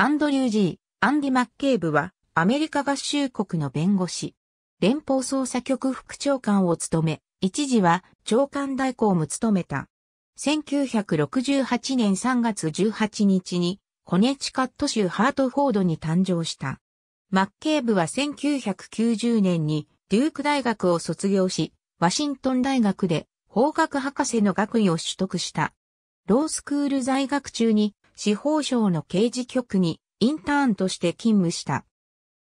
アンドリュー・ジー、アンディ・マッケーブは、アメリカ合衆国の弁護士。連邦捜査局副長官を務め、一時は長官代行も務めた。1968年3月18日に、コネチカット州ハートフォードに誕生した。マッケーブは1990年に、デューク大学を卒業し、ワシントン大学で法学博士の学位を取得した。ロースクール在学中に司法省の刑事局にインターンとして勤務した。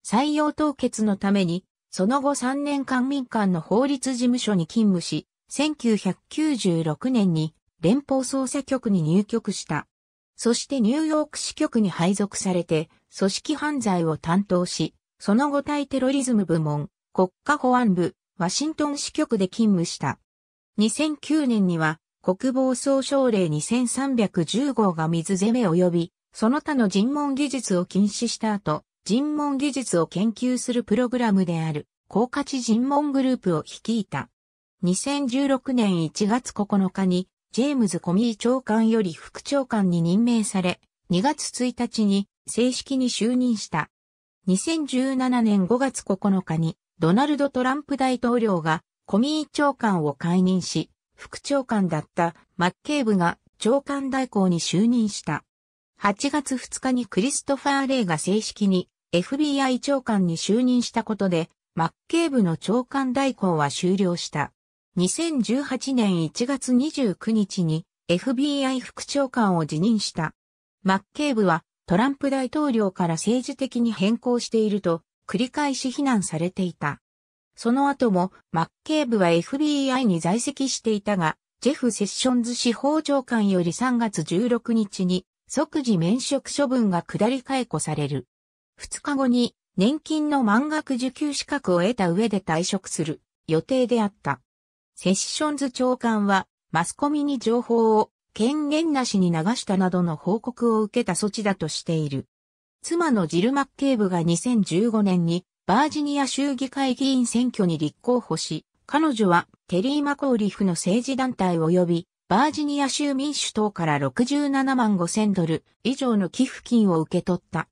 採用凍結のために、その後3年間民間の法律事務所に勤務し、1996年に連邦捜査局に入局した。そしてニューヨーク支局に配属されて、組織犯罪を担当し、その後対テロリズム部門、国家保安部、ワシントン支局で勤務した。2009年には、国防総省令2310号が水攻め及び、その他の尋問技術を禁止した後、尋問技術を研究するプログラムである、高価値尋問グループを率いた。2016年1月9日に、ジェームズ・コミー長官より副長官に任命され、2月1日に正式に就任した。2017年5月9日に、ドナルド・トランプ大統領がコミー長官を解任し、副長官だったマッケーブが長官代行に就任した。8月2日にクリストファー・レイが正式に FBI 長官に就任したことで、マッケーブの長官代行は終了した。2018年1月29日に FBI 副長官を辞任した。マッケーブはトランプ大統領から政治的に変更していると繰り返し非難されていた。その後も、マッケーブは FBI に在籍していたが、ジェフ・セッションズ司法長官より3月16日に、即時免職処分が下り解雇される。2日後に、年金の満額受給資格を得た上で退職する予定であった。セッションズ長官は、マスコミに情報を権限なしに流したなどの報告を受けた措置だとしている。妻のジル・マッケーブが2015年にバージニア州議会議員選挙に立候補し、彼女はテリー・マコーリフの政治団体及びバージニア州民主党から67万5千ドル以上の寄付金を受け取った。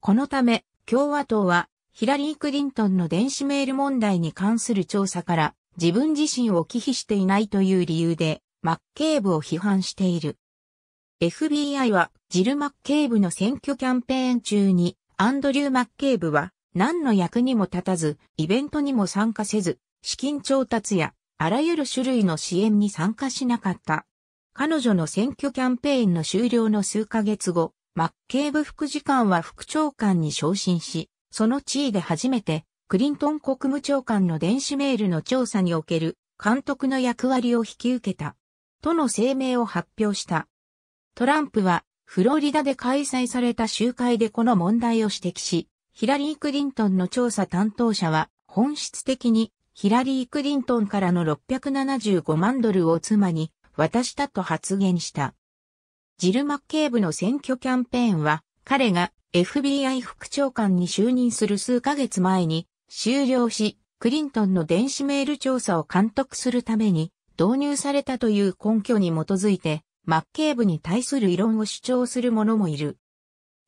このため、共和党はヒラリー・クリントンの電子メール問題に関する調査から自分自身を忌避していないという理由でマッケーブを批判している。FBI はジル・マッケーブの選挙キャンペーン中にアンドリュー・マッケーブは何の役にも立たず、イベントにも参加せず、資金調達や、あらゆる種類の支援に参加しなかった。彼女の選挙キャンペーンの終了の数ヶ月後、マッケーブ副次官は副長官に昇進し、その地位で初めて、クリントン国務長官の電子メールの調査における監督の役割を引き受けた。との声明を発表した。トランプは、フロリダで開催された集会でこの問題を指摘し、ヒラリー・クリントンの調査担当者は、本質的にヒラリー・クリントンからの675万ドルを妻に渡したと発言した。ジル・マッケーブの選挙キャンペーンは、彼が FBI 副長官に就任する数ヶ月前に終了し、クリントンの電子メール調査を監督するために導入されたという根拠に基づいて、マッケーブに対する異論を主張する者もいる。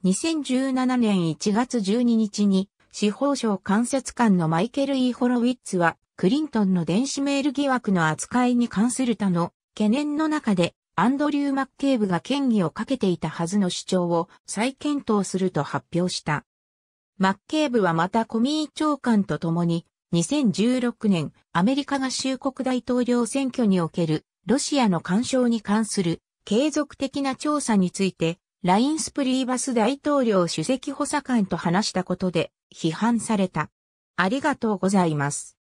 2017年1月12日に司法省監察官のマイケル・イー・ホロウィッツは、クリントンの電子メール疑惑の扱いに関する他の懸念の中で、アンドリュー・マッケーブが権威をかけていたはずの主張を再検討すると発表した。マッケーブはまたコミー長官と共に、2016年、アメリカ合衆国大統領選挙におけるロシアの干渉に関する継続的な調査についてラインスプリーバス大統領主席補佐官と話したことで批判された。ありがとうございます。